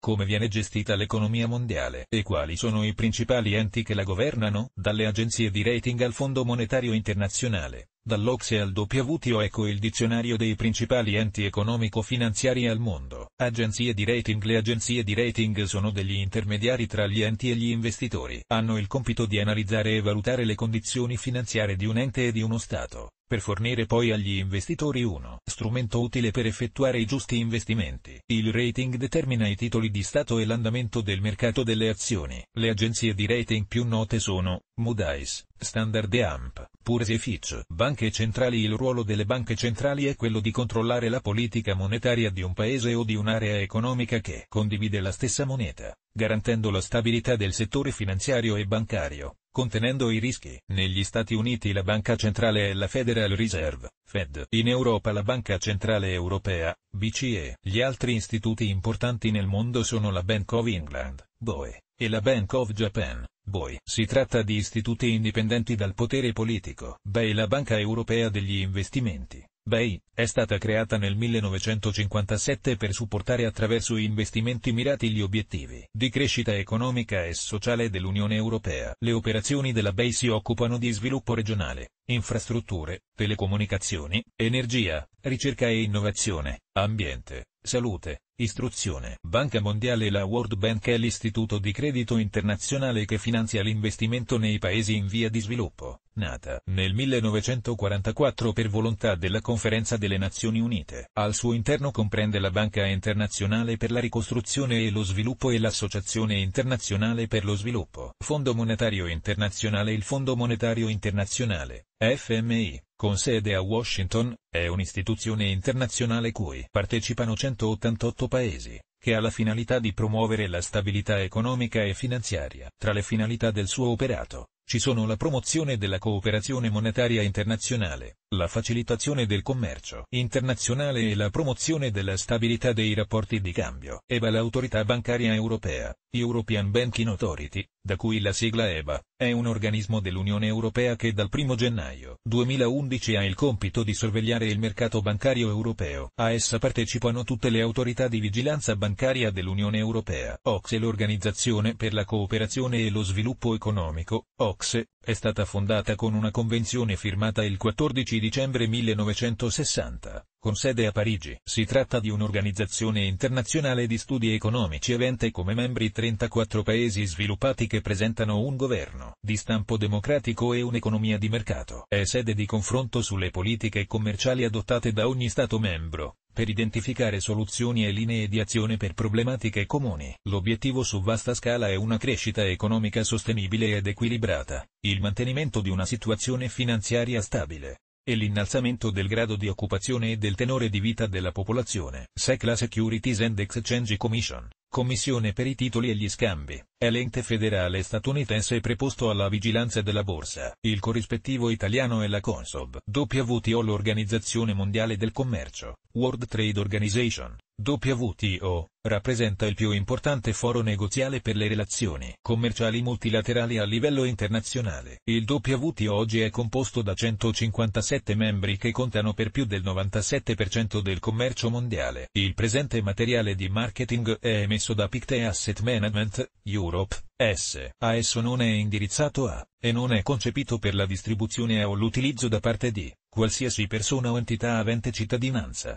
come viene gestita l'economia mondiale e quali sono i principali enti che la governano, dalle agenzie di rating al Fondo Monetario Internazionale, dall'Ocse al WTO ecco il dizionario dei principali enti economico-finanziari al mondo. Agenzie di rating Le agenzie di rating sono degli intermediari tra gli enti e gli investitori. Hanno il compito di analizzare e valutare le condizioni finanziarie di un ente e di uno Stato per fornire poi agli investitori uno strumento utile per effettuare i giusti investimenti. Il rating determina i titoli di Stato e l'andamento del mercato delle azioni. Le agenzie di rating più note sono Moody's, Standard Amp, Purse e Fitch. Banche centrali Il ruolo delle banche centrali è quello di controllare la politica monetaria di un paese o di un'area economica che condivide la stessa moneta, garantendo la stabilità del settore finanziario e bancario contenendo i rischi. Negli Stati Uniti la banca centrale è la Federal Reserve, Fed. In Europa la banca centrale europea, BCE. Gli altri istituti importanti nel mondo sono la Bank of England, BOE, e la Bank of Japan, BOI. Si tratta di istituti indipendenti dal potere politico. BEI la Banca Europea degli Investimenti. Bay, è stata creata nel 1957 per supportare attraverso investimenti mirati gli obiettivi di crescita economica e sociale dell'Unione Europea. Le operazioni della Bay si occupano di sviluppo regionale, infrastrutture, telecomunicazioni, energia, ricerca e innovazione, ambiente, salute, istruzione. Banca Mondiale e la World Bank è l'istituto di credito internazionale che finanzia l'investimento nei paesi in via di sviluppo nata nel 1944 per volontà della Conferenza delle Nazioni Unite. Al suo interno comprende la Banca Internazionale per la Ricostruzione e lo Sviluppo e l'Associazione Internazionale per lo Sviluppo, Fondo Monetario Internazionale e il Fondo Monetario Internazionale, FMI, con sede a Washington, è un'istituzione internazionale cui partecipano 188 paesi che ha la finalità di promuovere la stabilità economica e finanziaria. Tra le finalità del suo operato, ci sono la promozione della cooperazione monetaria internazionale, la facilitazione del commercio internazionale e la promozione della stabilità dei rapporti di cambio. EBA L'autorità bancaria europea, European Banking Authority, da cui la sigla EBA, è un organismo dell'Unione Europea che dal 1 gennaio 2011 ha il compito di sorvegliare il mercato bancario europeo. A essa partecipano tutte le autorità di vigilanza bancaria dell'Unione Europea. OX è L'Organizzazione per la Cooperazione e lo Sviluppo Economico, OX Boxe, è stata fondata con una convenzione firmata il 14 dicembre 1960, con sede a Parigi. Si tratta di un'organizzazione internazionale di studi economici evente come membri 34 paesi sviluppati che presentano un governo di stampo democratico e un'economia di mercato. È sede di confronto sulle politiche commerciali adottate da ogni Stato membro, per identificare soluzioni e linee di azione per problematiche comuni. L'obiettivo su vasta scala è una crescita economica sostenibile ed equilibrata, il mantenimento di una situazione finanziaria stabile e l'innalzamento del grado di occupazione e del tenore di vita della popolazione. SEC Securities and Exchange Commission Commissione per i titoli e gli scambi, è l'ente federale statunitense preposto alla vigilanza della borsa. Il corrispettivo italiano è la Consob. WTO L'Organizzazione Mondiale del Commercio, World Trade Organization, WTO, rappresenta il più importante foro negoziale per le relazioni commerciali multilaterali a livello internazionale. Il WTO oggi è composto da 157 membri che contano per più del 97% del commercio mondiale. Il presente materiale di marketing è emesso da Pictet Asset Management, Europe, S. A esso non è indirizzato a, e non è concepito per la distribuzione o l'utilizzo da parte di, qualsiasi persona o entità avente cittadinanza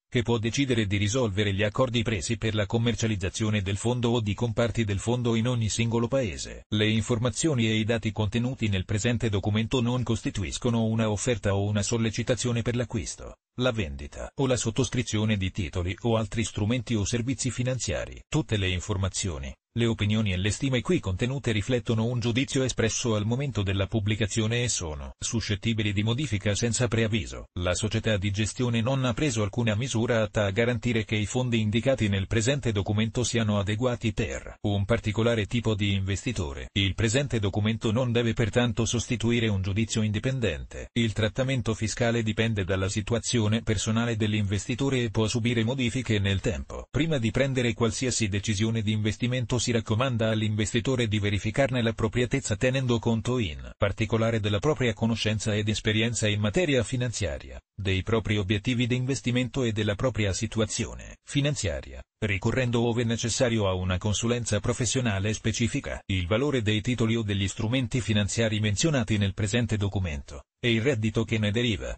che può decidere di risolvere gli accordi presi per la commercializzazione del fondo o di comparti del fondo in ogni singolo paese. Le informazioni e i dati contenuti nel presente documento non costituiscono una offerta o una sollecitazione per l'acquisto la vendita o la sottoscrizione di titoli o altri strumenti o servizi finanziari. Tutte le informazioni, le opinioni e le stime qui contenute riflettono un giudizio espresso al momento della pubblicazione e sono suscettibili di modifica senza preavviso. La società di gestione non ha preso alcuna misura atta a garantire che i fondi indicati nel presente documento siano adeguati per un particolare tipo di investitore. Il presente documento non deve pertanto sostituire un giudizio indipendente. Il trattamento fiscale dipende dalla situazione situazione personale dell'investitore e può subire modifiche nel tempo. Prima di prendere qualsiasi decisione di investimento si raccomanda all'investitore di verificarne l'appropriatezza tenendo conto in particolare della propria conoscenza ed esperienza in materia finanziaria, dei propri obiettivi di investimento e della propria situazione finanziaria, ricorrendo ove necessario a una consulenza professionale specifica. Il valore dei titoli o degli strumenti finanziari menzionati nel presente documento, e il reddito che ne deriva,